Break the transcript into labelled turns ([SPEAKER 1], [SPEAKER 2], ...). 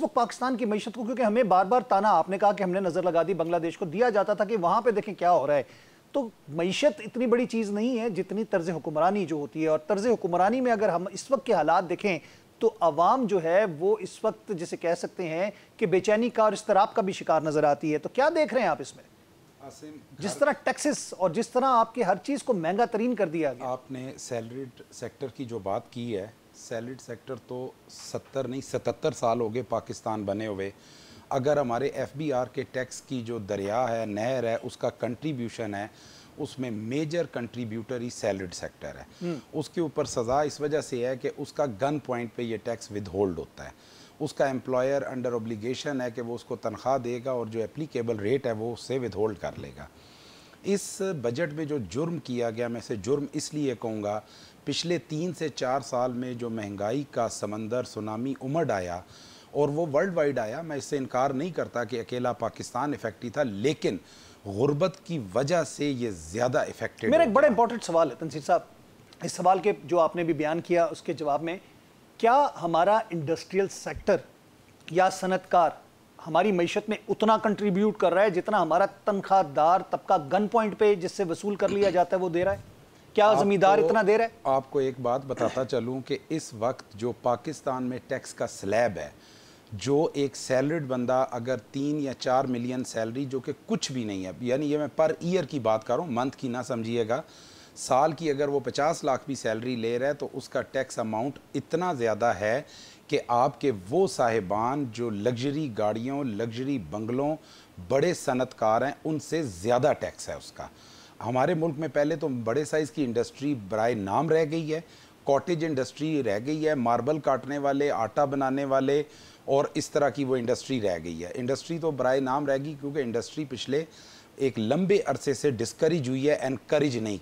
[SPEAKER 1] वक्त पाकिस्तान की मीशत को क्योंकि हमें बार बार ताना आपने कहा कि हमने नज़र लगा दी बांग्लादेश को दिया जाता था कि वहां पर देखें क्या हो रहा है तो मीशत इतनी बड़ी चीज़ नहीं है जितनी तर्ज हुक्मरानी जो होती है और तर्ज हुक्मरानी में अगर हम इस वक्त के हालात देखें तो अवाम जो है वो इस वक्त जिसे कह सकते हैं कि बेचैनी का और इस तरह का भी शिकार नज़र आती है तो क्या देख रहे हैं आप इसमें जिस तरह टैक्सेस और जिस तरह आपके हर चीज़ को महंगा तरीन कर दिया गया आपने सैलरीड
[SPEAKER 2] सेक्टर की जो बात की है सैलिड सेक्टर तो सत्तर नहीं सतर साल हो गए पाकिस्तान बने हुए अगर हमारे एफ बी आर के टैक्स की जो दरिया है नहर है उसका कंट्रीब्यूशन है उसमें मेजर कंट्रीब्यूटर ही सैलड सेक्टर है हम्म। उसके ऊपर सज़ा इस वजह से है कि उसका गन पॉइंट पे ये टैक्स विद होल्ड होता है उसका एम्प्लॉयर अंडर ऑब्लिगेशन है कि वो उसको तनख्वाह देगा और जो एप्लीकेबल रेट है वो उससे विद होल्ड कर लेगा इस बजट में जो जुर्म किया गया मैं इसे जुर्म इसलिए कहूँगा पिछले तीन से चार साल में जो महंगाई का समंदर सुनामी उमड़ आया और वो वर्ल्ड वाइड आया मैं इससे इनकार नहीं करता कि अकेला पाकिस्तान इफेक्टिव था लेकिन गुर्बत की वजह से ये ज़्यादा इफेक्ट मेरा एक
[SPEAKER 1] बड़ा इंपॉर्टेंट सवाल है तनसीर साहब इस सवाल के जो आपने भी बयान किया उसके जवाब में क्या हमारा इंडस्ट्रियल सेक्टर या सनतकार हमारी मीशत में उतना कंट्रीब्यूट कर रहा है जितना हमारा तनख्वाहदार तबका गन पॉइंट पे जिससे वसूल कर लिया जाता है वो दे रहा है क्या ज़मींदार इतना दे रहा
[SPEAKER 2] है आपको एक बात बताता चलूँ कि इस वक्त जो पाकिस्तान में टैक्स का स्लैब है जो एक सैलरीड बंदा अगर तीन या चार मिलियन सैलरी जो कि कुछ भी नहीं है यानी ये मैं पर ईयर की बात कर रहा हूँ मंथ की ना समझिएगा साल की अगर वो 50 लाख भी सैलरी ले रहा है तो उसका टैक्स अमाउंट इतना ज़्यादा है कि आपके वो साहिबान जो लग्जरी गाड़ियों लग्जरी बंगलों बड़े सनतकार हैं उनसे ज़्यादा टैक्स है उसका हमारे मुल्क में पहले तो बड़े साइज़ की इंडस्ट्री बरए नाम रह गई है कॉटेज इंडस्ट्री रह गई है मार्बल काटने वाले आटा बनाने वाले और इस तरह की वो इंडस्ट्री रह गई है इंडस्ट्री तो बरए नाम रह गई क्योंकि इंडस्ट्री पिछले एक लंबे अरसे से डिस्करेज हुई है एनकरेज नहीं